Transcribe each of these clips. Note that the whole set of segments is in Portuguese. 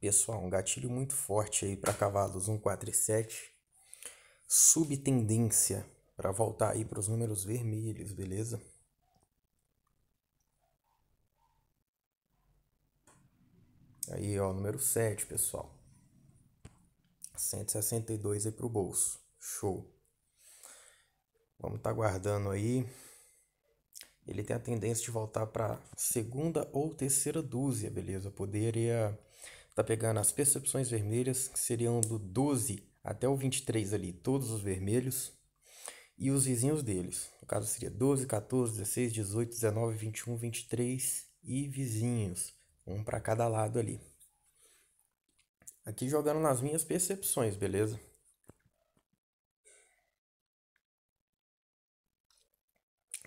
Pessoal, um gatilho muito forte aí para cavalos 1, 4 e 7. Subtendência para voltar aí para os números vermelhos, beleza? Aí, ó, número 7, pessoal. 162 aí pro bolso. Show. Vamos estar tá guardando aí. Ele tem a tendência de voltar para segunda ou terceira dúzia, beleza? Poderia está pegando as percepções vermelhas, que seriam do 12 até o 23 ali, todos os vermelhos, e os vizinhos deles. No caso seria 12, 14, 16, 18, 19, 21, 23 e vizinhos, um para cada lado ali. Aqui jogando nas minhas percepções, beleza?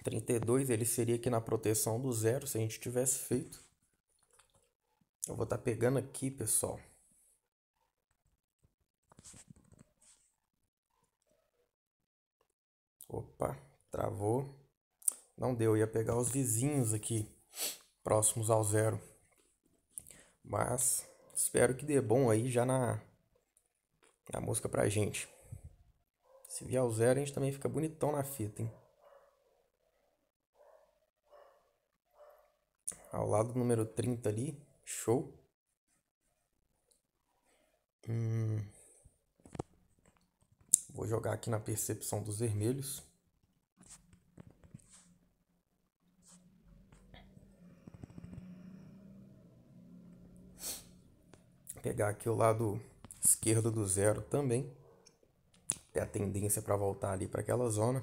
Trinta e dois ele seria aqui na proteção do zero se a gente tivesse feito. Eu vou estar tá pegando aqui, pessoal. Opa, travou. Não deu, eu ia pegar os vizinhos aqui, próximos ao zero. Mas espero que dê bom aí já na, na música pra gente. Se vier ao zero, a gente também fica bonitão na fita, hein? Ao lado do número 30 ali, Show? Hum, vou jogar aqui na percepção dos vermelhos. Pegar aqui o lado esquerdo do zero também. tem é a tendência para voltar ali para aquela zona.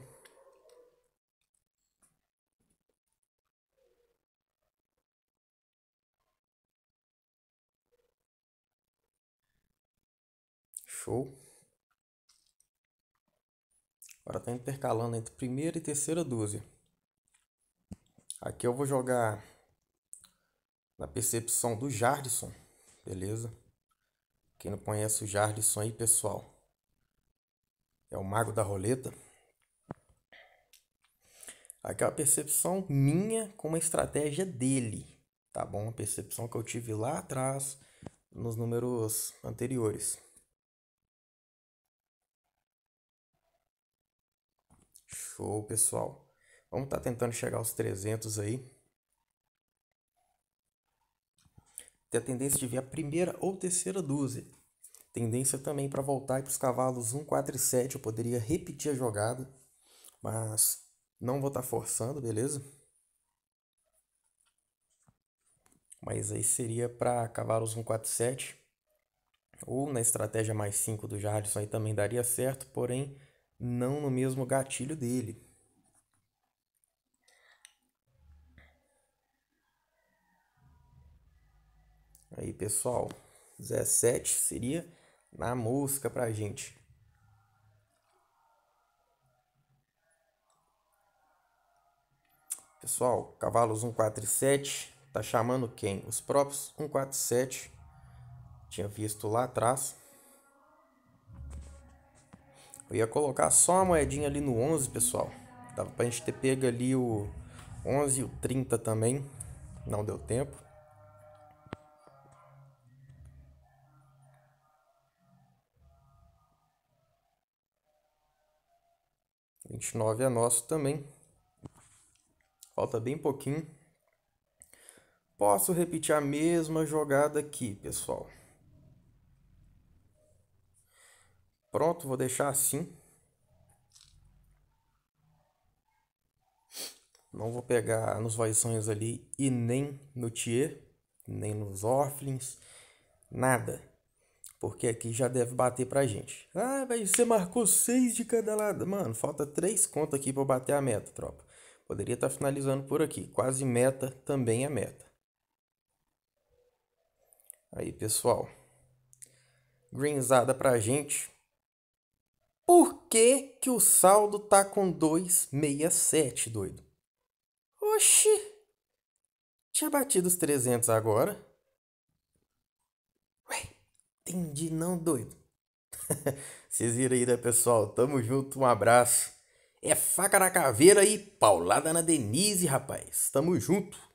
Show. Agora está intercalando entre primeira e terceira dúzia. Aqui eu vou jogar na percepção do Jardison, beleza? Quem não conhece o Jardison aí, pessoal, é o mago da roleta. Aqui é uma percepção minha com uma estratégia dele, tá bom? Uma percepção que eu tive lá atrás, nos números anteriores. Show, pessoal. Vamos estar tá tentando chegar aos 300 aí. Tem a tendência de ver a primeira ou terceira dúzia. Tendência também para voltar para os cavalos 1, 4 e 7. Eu poderia repetir a jogada, mas não vou estar tá forçando, beleza? Mas aí seria para cavalos 1, 4 e 7. Ou na estratégia mais 5 do Jardison aí também daria certo, porém não no mesmo gatilho dele. Aí, pessoal, 17 seria na mosca pra gente. Pessoal, cavalos 147 tá chamando quem? Os próprios 147 tinha visto lá atrás. Eu ia colocar só uma moedinha ali no 11, pessoal. Dava pra gente ter pego ali o 11 e o 30 também. Não deu tempo. Vinte e nove é nosso também. Falta bem pouquinho. Posso repetir a mesma jogada aqui, pessoal. Pronto, vou deixar assim. Não vou pegar nos Vaições ali e nem no Tier, nem nos Orflins, nada. Porque aqui já deve bater pra gente. Ah, velho, você marcou seis de cada lado. Mano, falta três contas aqui pra bater a meta, tropa. Poderia estar tá finalizando por aqui. Quase meta também é meta. Aí, pessoal. Greenzada pra gente. Por que, que o saldo tá com 267, doido? Oxi! Tinha batido os 300 agora. Ué, entendi não, doido. Vocês viram aí, né, pessoal? Tamo junto, um abraço. É faca na caveira e paulada na Denise, rapaz. Tamo junto.